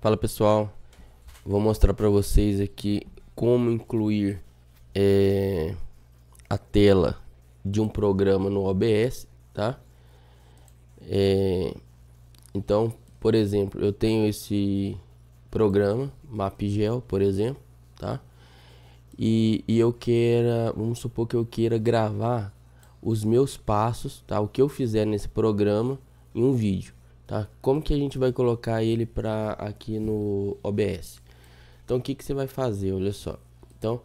Fala pessoal, vou mostrar para vocês aqui como incluir é, a tela de um programa no OBS, tá? É, então, por exemplo, eu tenho esse programa, MapGel, por exemplo, tá? E, e eu queira, vamos supor que eu queira gravar os meus passos, tá? O que eu fizer nesse programa em um vídeo. Tá? Como que a gente vai colocar ele para aqui no OBS? Então o que que você vai fazer? Olha só. Então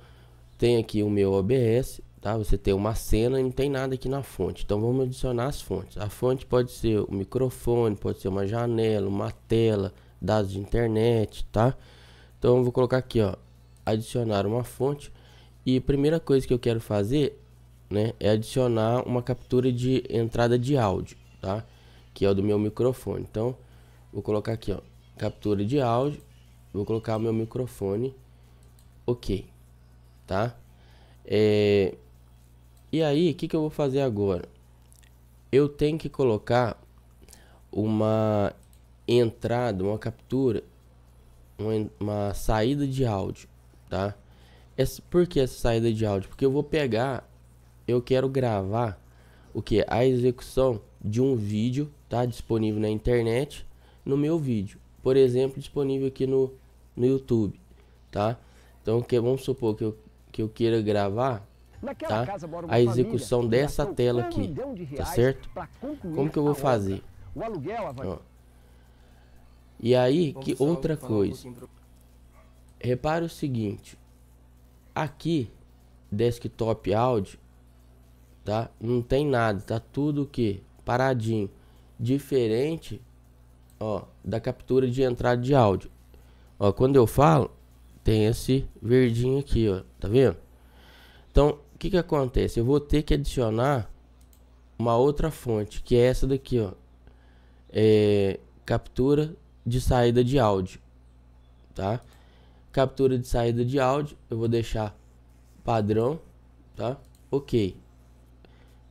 tem aqui o meu OBS, tá? Você tem uma cena e não tem nada aqui na fonte. Então vamos adicionar as fontes. A fonte pode ser o microfone, pode ser uma janela, uma tela, dados de internet, tá? Então eu vou colocar aqui, ó, adicionar uma fonte. E a primeira coisa que eu quero fazer, né, é adicionar uma captura de entrada de áudio, tá? que é o do meu microfone. Então, vou colocar aqui, ó, captura de áudio, vou colocar o meu microfone, ok, tá? É... E aí, o que, que eu vou fazer agora? Eu tenho que colocar uma entrada, uma captura, uma, uma saída de áudio, tá? Essa, por que essa saída de áudio? Porque eu vou pegar, eu quero gravar o que? A execução de um vídeo, tá? Disponível na internet, no meu vídeo. Por exemplo, disponível aqui no, no YouTube, tá? Então, que, vamos supor que eu, que eu queira gravar tá? a execução dessa tela aqui, tá certo? Como que eu vou fazer? Ó. E aí, que outra coisa. Repara o seguinte. Aqui, desktop áudio, tá? Não tem nada, tá tudo o que? paradinho, diferente, ó, da captura de entrada de áudio. Ó, quando eu falo, tem esse verdinho aqui, ó, tá vendo? Então, o que que acontece? Eu vou ter que adicionar uma outra fonte, que é essa daqui, ó. É, captura de saída de áudio, tá? Captura de saída de áudio, eu vou deixar padrão, tá? Ok,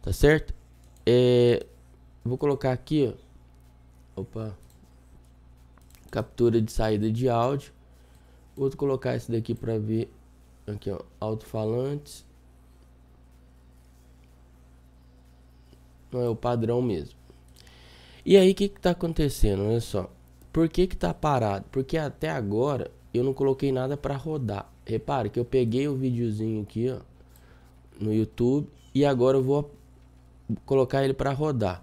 tá certo? É, Vou colocar aqui, ó. Opa. Captura de saída de áudio. Vou colocar esse daqui para ver. Aqui, ó. Alto-falantes. Não é o padrão mesmo. E aí, o que que tá acontecendo? Olha só. Por que que tá parado? Porque até agora eu não coloquei nada para rodar. Repare que eu peguei o videozinho aqui, ó. No YouTube. E agora eu vou colocar ele para rodar.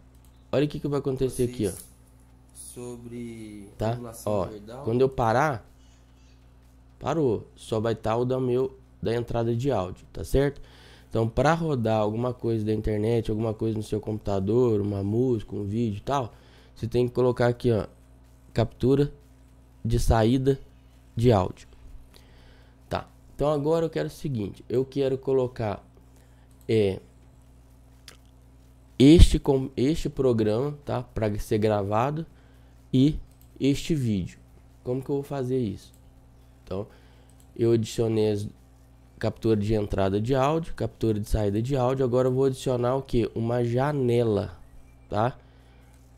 Olha o que, que vai acontecer aqui, ó. Sobre tá? ó, Quando eu parar, parou. Só vai estar tá o da meu da entrada de áudio, tá certo? Então, para rodar alguma coisa da internet, alguma coisa no seu computador, uma música, um vídeo e tal, você tem que colocar aqui, ó, captura de saída de áudio. Tá. Então agora eu quero o seguinte, eu quero colocar é este, com, este programa, tá? Para ser gravado e este vídeo. Como que eu vou fazer isso? Então, eu adicionei as captura de entrada de áudio, captura de saída de áudio. Agora vou adicionar o que? Uma janela, tá?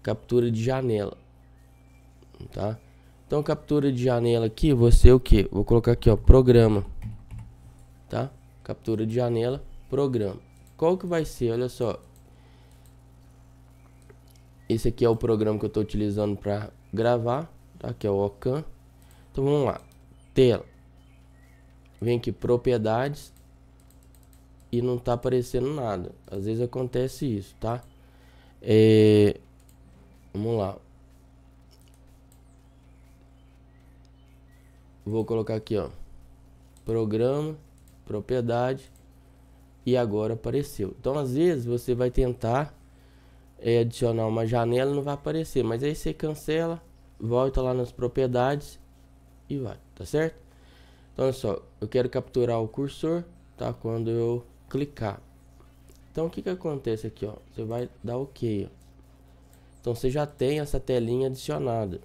Captura de janela, tá? Então, captura de janela aqui, você o que? Vou colocar aqui, ó, programa, tá? Captura de janela, programa. Qual que vai ser? Olha só, esse aqui é o programa que eu estou utilizando para gravar, tá? Que é o Ocam. Então vamos lá. Tela. Vem aqui propriedades e não está aparecendo nada. Às vezes acontece isso, tá? É... Vamos lá. Vou colocar aqui, ó. Programa, propriedade e agora apareceu. Então às vezes você vai tentar é, adicionar uma janela, não vai aparecer. Mas aí você cancela, volta lá nas propriedades e vai, tá certo? Então olha só, eu quero capturar o cursor, tá? Quando eu clicar. Então o que que acontece aqui, ó? Você vai dar OK, ó. Então você já tem essa telinha adicionada.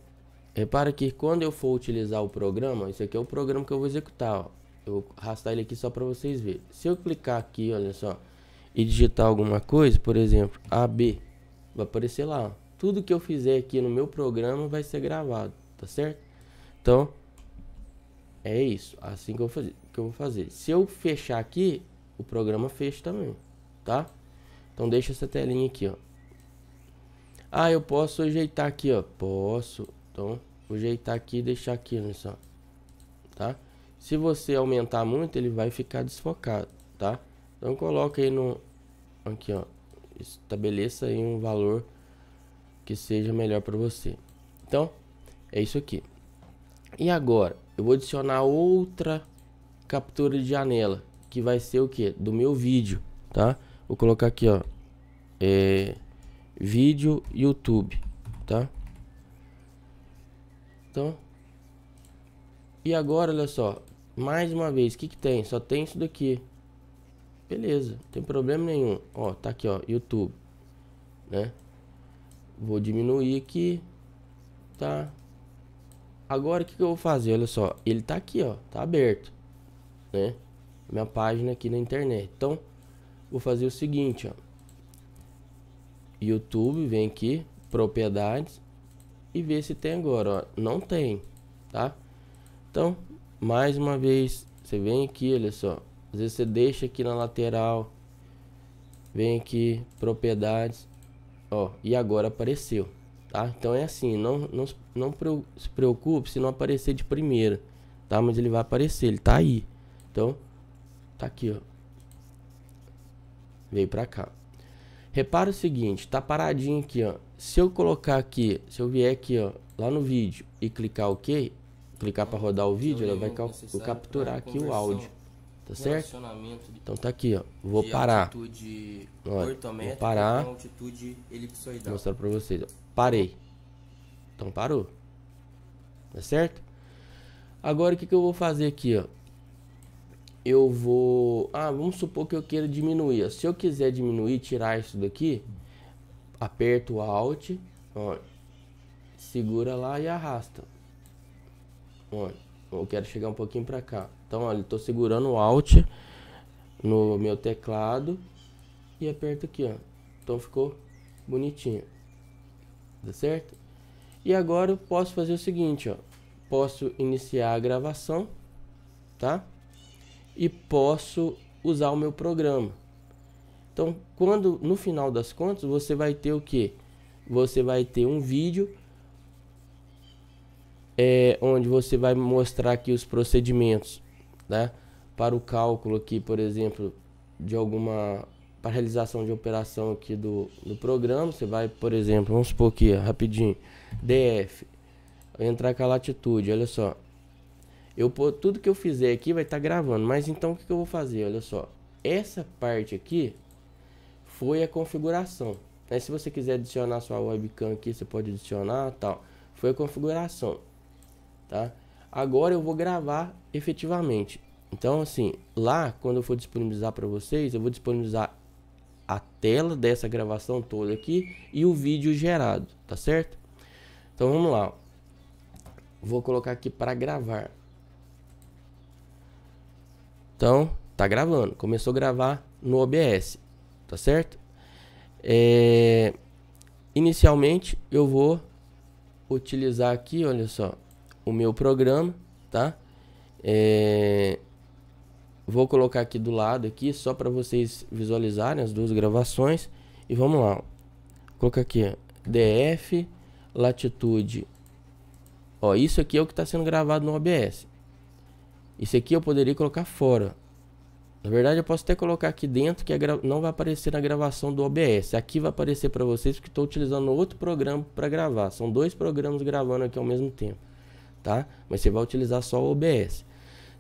Repara que quando eu for utilizar o programa, esse aqui é o programa que eu vou executar, ó. Eu vou arrastar ele aqui só para vocês verem. Se eu clicar aqui, olha só, e digitar alguma coisa, por exemplo, AB, Vai aparecer lá. Ó. Tudo que eu fizer aqui no meu programa vai ser gravado, tá certo? Então, é isso. Assim que eu, fazer, que eu vou fazer. Se eu fechar aqui, o programa fecha também, tá? Então deixa essa telinha aqui, ó. Ah, eu posso ajeitar aqui, ó. Posso. Então, vou ajeitar aqui e deixar aqui, olha só. Tá? Se você aumentar muito, ele vai ficar desfocado, tá? Então coloca aí no... Aqui, ó estabeleça aí um valor que seja melhor para você. Então, é isso aqui. E agora, eu vou adicionar outra captura de janela, que vai ser o que? Do meu vídeo, tá? Vou colocar aqui, ó, é, vídeo YouTube, tá? Então, e agora, olha só, mais uma vez, o que que tem? Só tem isso daqui, Beleza, não tem problema nenhum. Ó, tá aqui, ó, YouTube, né? Vou diminuir aqui, tá? Agora o que, que eu vou fazer? Olha só, ele tá aqui, ó, tá aberto, né? Minha página aqui na internet. Então, vou fazer o seguinte, ó. YouTube, vem aqui, propriedades e ver se tem agora, ó. Não tem, tá? Então, mais uma vez, você vem aqui, olha só, às vezes você deixa aqui na lateral. Vem aqui, propriedades. Ó, e agora apareceu, tá? Então é assim, não, não, não se preocupe se não aparecer de primeira, tá? Mas ele vai aparecer, ele tá aí. Então, tá aqui, ó. Veio pra cá. Repara o seguinte, tá paradinho aqui, ó. Se eu colocar aqui, se eu vier aqui, ó, lá no vídeo e clicar OK, clicar para rodar o vídeo, ela vai capturar aqui o áudio. Tá certo? Então tá aqui, ó. Vou parar. Altitude Olha, vou parar. altitude Vou mostrar pra vocês. Ó. Parei. Então parou. Tá certo? Agora o que, que eu vou fazer aqui, ó? Eu vou... Ah, vamos supor que eu queira diminuir. Se eu quiser diminuir, tirar isso daqui, aperto o Alt, ó, segura lá e arrasta. Ó, eu quero chegar um pouquinho pra cá. Então, olha, estou segurando o Alt no meu teclado e aperto aqui, ó. Então ficou bonitinho. Tá certo? E agora eu posso fazer o seguinte, ó. Posso iniciar a gravação, tá? E posso usar o meu programa. Então, quando no final das contas você vai ter o que? Você vai ter um vídeo é, onde você vai mostrar aqui os procedimentos né? Para o cálculo aqui, por exemplo, de alguma para realização de operação aqui do, do programa, você vai, por exemplo, vamos supor aqui, rapidinho, DF, entrar com a latitude, olha só. Eu tudo que eu fizer aqui vai estar tá gravando, mas então o que, que eu vou fazer? Olha só, essa parte aqui foi a configuração. Né? Se você quiser adicionar sua webcam aqui, você pode adicionar, tal. Foi a configuração, tá? agora eu vou gravar efetivamente. Então, assim, lá quando eu for disponibilizar para vocês, eu vou disponibilizar a tela dessa gravação toda aqui e o vídeo gerado, tá certo? Então vamos lá. Vou colocar aqui para gravar. Então, tá gravando. Começou a gravar no OBS, tá certo? É... Inicialmente eu vou utilizar aqui, olha só, o meu programa, tá? É... Vou colocar aqui do lado aqui só para vocês visualizarem as duas gravações e vamos lá. Coloca aqui DF latitude. Ó, isso aqui é o que está sendo gravado no OBS. Isso aqui eu poderia colocar fora. Na verdade, eu posso até colocar aqui dentro que não vai aparecer na gravação do OBS. Aqui vai aparecer para vocês porque estou utilizando outro programa para gravar. São dois programas gravando aqui ao mesmo tempo tá? Mas você vai utilizar só o OBS.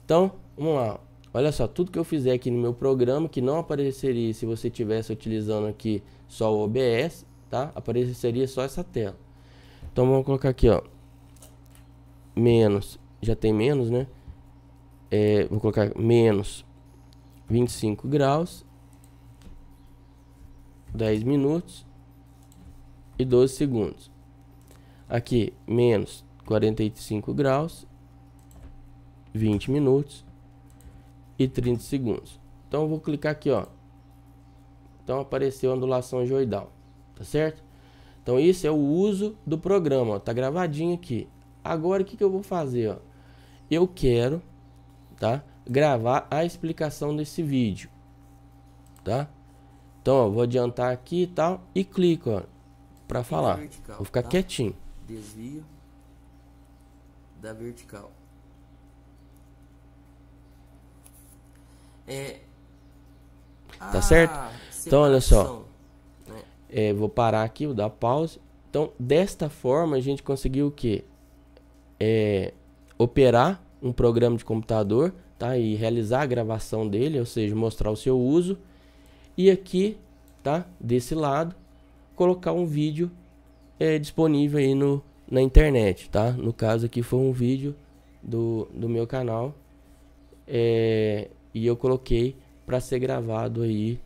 Então, vamos lá. Olha só, tudo que eu fizer aqui no meu programa, que não apareceria se você estivesse utilizando aqui só o OBS, tá? Apareceria só essa tela. Então vamos colocar aqui, ó. Menos, já tem menos, né? É, vou colocar menos 25 graus, 10 minutos e 12 segundos. Aqui, menos 45 graus, 20 minutos e 30 segundos. Então eu vou clicar aqui, ó. Então apareceu a ondulação joidal, tá certo? Então isso é o uso do programa, ó, tá gravadinho aqui. Agora o que, que eu vou fazer, ó? Eu quero, tá? Gravar a explicação desse vídeo, tá? Então, ó, vou adiantar aqui e tal e clico, ó, para falar. vou ficar tá? quietinho. Desvio da vertical. É... Tá certo? Então, olha só. Né? É, vou parar aqui, vou dar pause. Então, desta forma, a gente conseguiu o quê? É, operar um programa de computador, tá? E realizar a gravação dele, ou seja, mostrar o seu uso. E aqui, tá? Desse lado, colocar um vídeo é, disponível aí no, na internet, tá? No caso aqui foi um vídeo do, do meu canal é, e eu coloquei para ser gravado aí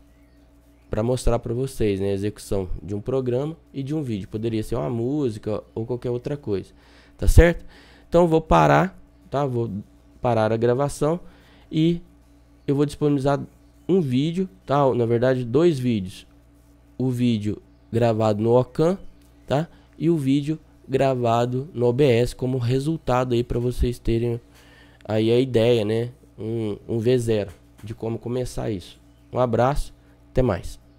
para mostrar para vocês né, a execução de um programa e de um vídeo. Poderia ser uma música ou qualquer outra coisa, tá certo? Então vou parar, tá? Vou parar a gravação e eu vou disponibilizar um vídeo, tá? Na verdade, dois vídeos. O vídeo gravado no ocam, tá? E o vídeo gravado no OBS como resultado aí para vocês terem aí a ideia, né? Um, um V0 de como começar isso. Um abraço, até mais.